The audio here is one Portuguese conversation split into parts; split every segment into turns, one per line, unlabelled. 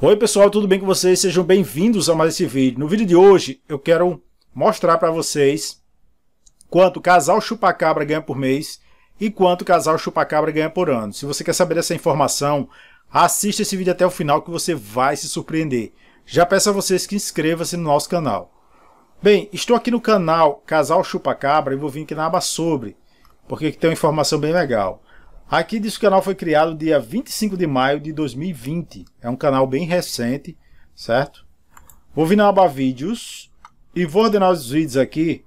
Oi pessoal, tudo bem com vocês? Sejam bem-vindos a mais esse vídeo. No vídeo de hoje eu quero mostrar para vocês quanto o casal chupacabra ganha por mês e quanto o casal chupacabra ganha por ano. Se você quer saber dessa informação, assista esse vídeo até o final que você vai se surpreender. Já peço a vocês que inscreva se no nosso canal. Bem, estou aqui no canal Casal Chupacabra e vou vir aqui na aba sobre, porque tem uma informação bem legal. Aqui diz que o canal foi criado dia 25 de maio de 2020. É um canal bem recente, certo? Vou vir na aba vídeos e vou ordenar os vídeos aqui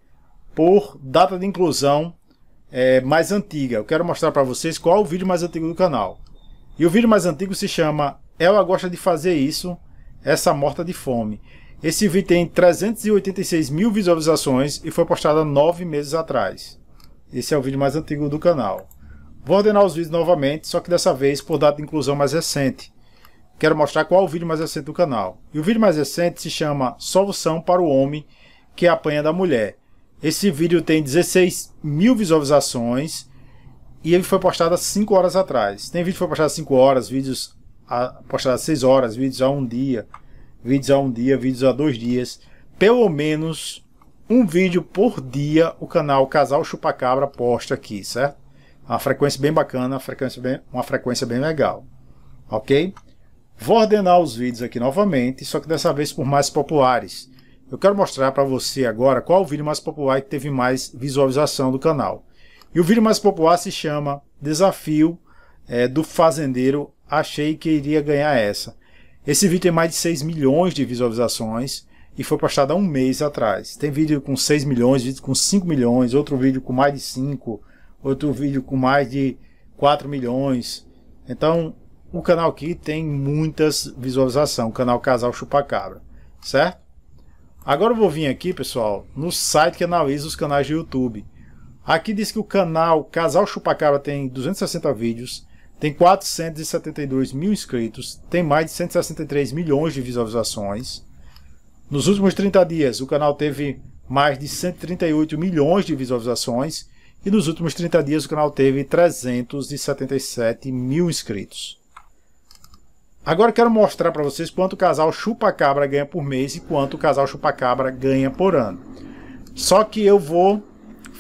por data de inclusão é, mais antiga. Eu quero mostrar para vocês qual é o vídeo mais antigo do canal. E o vídeo mais antigo se chama Ela Gosta de Fazer Isso, Essa Morta de Fome. Esse vídeo tem 386 mil visualizações e foi postado nove meses atrás. Esse é o vídeo mais antigo do canal. Vou ordenar os vídeos novamente, só que dessa vez por data de inclusão mais recente. Quero mostrar qual é o vídeo mais recente do canal. E o vídeo mais recente se chama Solução para o Homem que Apanha da Mulher. Esse vídeo tem 16 mil visualizações e ele foi postado há 5 horas atrás. Tem vídeo que foi postado há 5 horas, vídeos a, postados há 6 horas, vídeos há um dia, vídeos há um dia, vídeos há dois dias. Pelo menos um vídeo por dia o canal Casal Chupacabra posta aqui, certo? Uma frequência bem bacana, uma frequência bem, uma frequência bem legal. Ok? Vou ordenar os vídeos aqui novamente, só que dessa vez por mais populares. Eu quero mostrar para você agora qual o vídeo mais popular que teve mais visualização do canal. E o vídeo mais popular se chama Desafio é, do Fazendeiro Achei que iria ganhar essa. Esse vídeo tem mais de 6 milhões de visualizações e foi postado há um mês atrás. Tem vídeo com 6 milhões, vídeo com 5 milhões, outro vídeo com mais de 5, outro vídeo com mais de 4 milhões. Então, o canal aqui tem muitas visualizações, o canal Casal Chupacabra, certo? Agora eu vou vir aqui, pessoal, no site que analisa os canais do YouTube. Aqui diz que o canal Casal Chupacabra tem 260 vídeos, tem 472 mil inscritos, tem mais de 163 milhões de visualizações. Nos últimos 30 dias, o canal teve mais de 138 milhões de visualizações e nos últimos 30 dias o canal teve 377 mil inscritos. Agora quero mostrar para vocês quanto o casal chupa-cabra ganha por mês e quanto o casal chupa-cabra ganha por ano. Só que eu vou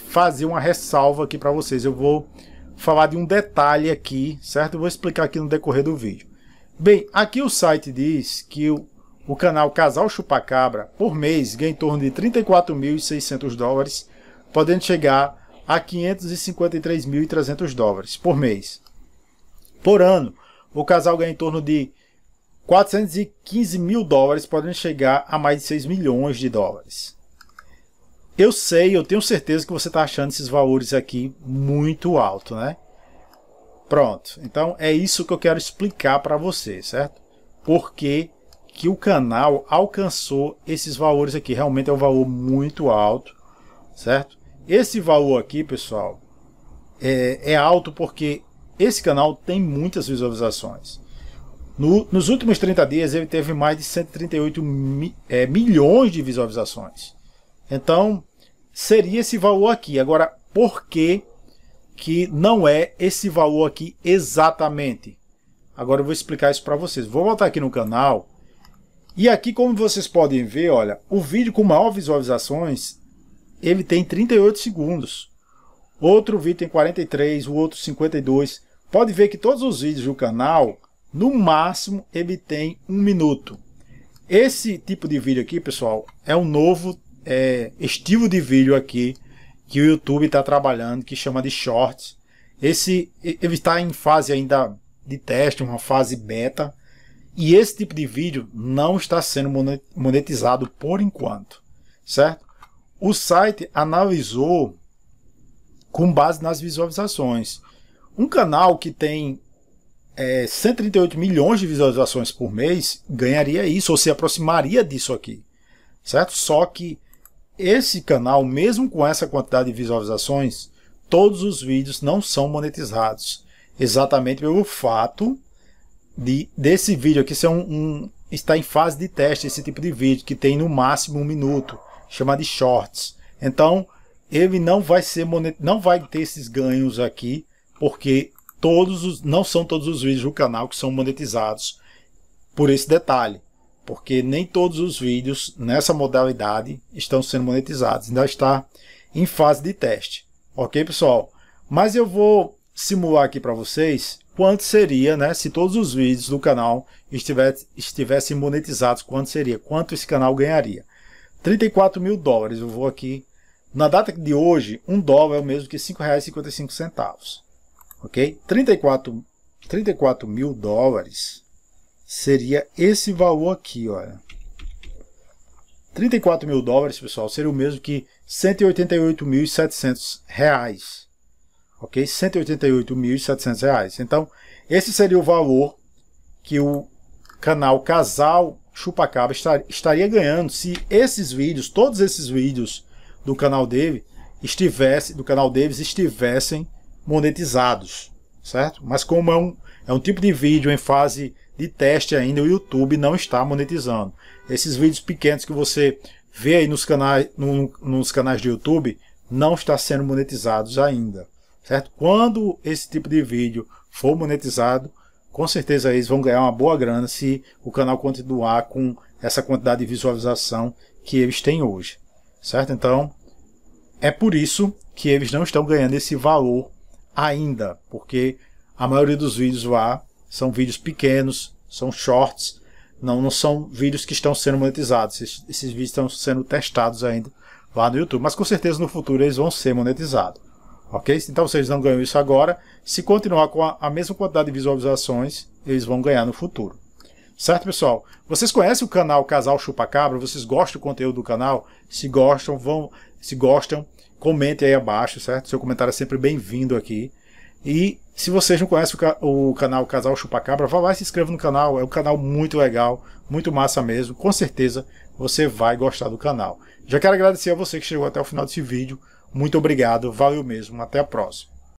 fazer uma ressalva aqui para vocês. Eu vou falar de um detalhe aqui, certo? Eu vou explicar aqui no decorrer do vídeo. Bem, aqui o site diz que o, o canal Casal Chupa Cabra por mês, ganha em torno de 34.600 dólares, podendo chegar a 553.300 dólares por mês. Por ano, o casal ganha em torno de 415 mil dólares, podendo chegar a mais de 6 milhões de dólares. Eu sei, eu tenho certeza que você está achando esses valores aqui muito alto, né? Pronto, então é isso que eu quero explicar para você, certo? Porque que o canal alcançou esses valores aqui. Realmente é um valor muito alto, certo? Esse valor aqui, pessoal, é, é alto porque esse canal tem muitas visualizações. No, nos últimos 30 dias ele teve mais de 138 mi, é, milhões de visualizações. Então, seria esse valor aqui. Agora, por que, que não é esse valor aqui exatamente? Agora eu vou explicar isso para vocês. Vou voltar aqui no canal. E aqui, como vocês podem ver, olha, o vídeo com maior visualizações ele tem 38 segundos. Outro vídeo tem 43, o outro 52. Pode ver que todos os vídeos do canal, no máximo, ele tem um minuto. Esse tipo de vídeo aqui, pessoal, é um novo é, estilo de vídeo aqui que o YouTube está trabalhando, que chama de Shorts. Esse, ele está em fase ainda de teste, uma fase beta. E esse tipo de vídeo não está sendo monetizado por enquanto, certo? O site analisou com base nas visualizações. Um canal que tem é, 138 milhões de visualizações por mês ganharia isso, ou se aproximaria disso aqui, certo? Só que esse canal, mesmo com essa quantidade de visualizações, todos os vídeos não são monetizados, exatamente pelo fato de desse vídeo aqui ser um, um está em fase de teste, esse tipo de vídeo, que tem no máximo um minuto chamar de shorts. Então, ele não vai ser monet... não vai ter esses ganhos aqui, porque todos os... não são todos os vídeos do canal que são monetizados por esse detalhe, porque nem todos os vídeos nessa modalidade estão sendo monetizados, ainda está em fase de teste. OK, pessoal? Mas eu vou simular aqui para vocês quanto seria, né, se todos os vídeos do canal estivessem estivesse monetizados, quanto seria, quanto esse canal ganharia. 34 mil dólares. Eu vou aqui. Na data de hoje, um dólar é o mesmo que 5 reais e 55 centavos. Ok? 34, 34 mil dólares seria esse valor aqui, olha. 34 mil dólares, pessoal, seria o mesmo que 188.700 reais. Ok? 188.700 reais. Então, esse seria o valor que o canal Casal Chupacabra estar, estaria ganhando se esses vídeos, todos esses vídeos do canal dele estivesse do canal deles estivessem monetizados, certo? Mas como é um, é um tipo de vídeo em fase de teste ainda, o YouTube não está monetizando. Esses vídeos pequenos que você vê aí nos canais, no, nos canais do YouTube não está sendo monetizados ainda, certo? Quando esse tipo de vídeo for monetizado, com certeza eles vão ganhar uma boa grana se o canal continuar com essa quantidade de visualização que eles têm hoje, certo? Então, é por isso que eles não estão ganhando esse valor ainda, porque a maioria dos vídeos lá são vídeos pequenos, são shorts, não, não são vídeos que estão sendo monetizados, esses, esses vídeos estão sendo testados ainda lá no YouTube, mas com certeza no futuro eles vão ser monetizados. Ok? Então vocês não ganham isso agora. Se continuar com a, a mesma quantidade de visualizações, eles vão ganhar no futuro. Certo, pessoal? Vocês conhecem o canal Casal Chupa Cabra? Vocês gostam do conteúdo do canal? Se gostam, vão, se gostam, comentem aí abaixo, certo? Seu comentário é sempre bem-vindo aqui. E se vocês não conhecem o, o canal Casal Chupa Cabra, vá lá e se inscreva no canal. É um canal muito legal, muito massa mesmo. Com certeza você vai gostar do canal. Já quero agradecer a você que chegou até o final desse vídeo. Muito obrigado, valeu mesmo, até a próxima.